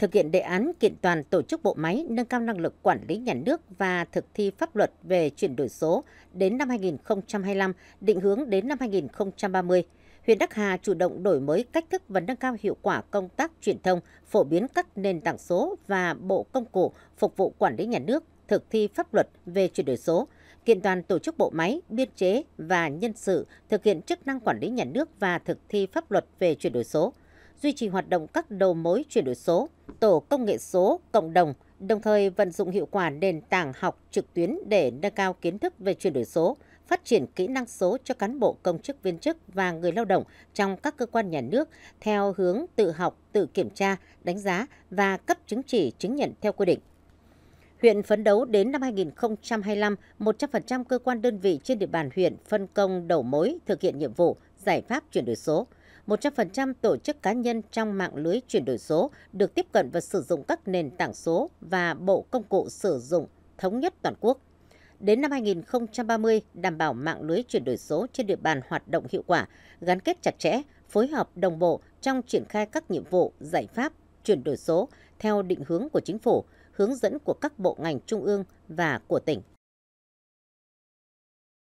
thực hiện đề án kiện toàn tổ chức bộ máy, nâng cao năng lực quản lý nhà nước và thực thi pháp luật về chuyển đổi số đến năm 2025, định hướng đến năm 2030. Huyện Đắc Hà chủ động đổi mới cách thức và nâng cao hiệu quả công tác truyền thông, phổ biến các nền tảng số và bộ công cụ phục vụ quản lý nhà nước, thực thi pháp luật về chuyển đổi số, kiện toàn tổ chức bộ máy, biên chế và nhân sự thực hiện chức năng quản lý nhà nước và thực thi pháp luật về chuyển đổi số duy trì hoạt động các đầu mối chuyển đổi số, tổ công nghệ số cộng đồng, đồng thời vận dụng hiệu quả nền tảng học trực tuyến để nâng cao kiến thức về chuyển đổi số, phát triển kỹ năng số cho cán bộ công chức viên chức và người lao động trong các cơ quan nhà nước theo hướng tự học, tự kiểm tra, đánh giá và cấp chứng chỉ chứng nhận theo quy định. Huyện phấn đấu đến năm 2025, 100% cơ quan đơn vị trên địa bàn huyện phân công đầu mối thực hiện nhiệm vụ giải pháp chuyển đổi số – 100% tổ chức cá nhân trong mạng lưới chuyển đổi số được tiếp cận và sử dụng các nền tảng số và bộ công cụ sử dụng thống nhất toàn quốc. Đến năm 2030, đảm bảo mạng lưới chuyển đổi số trên địa bàn hoạt động hiệu quả, gắn kết chặt chẽ, phối hợp đồng bộ trong triển khai các nhiệm vụ, giải pháp chuyển đổi số theo định hướng của chính phủ, hướng dẫn của các bộ ngành trung ương và của tỉnh.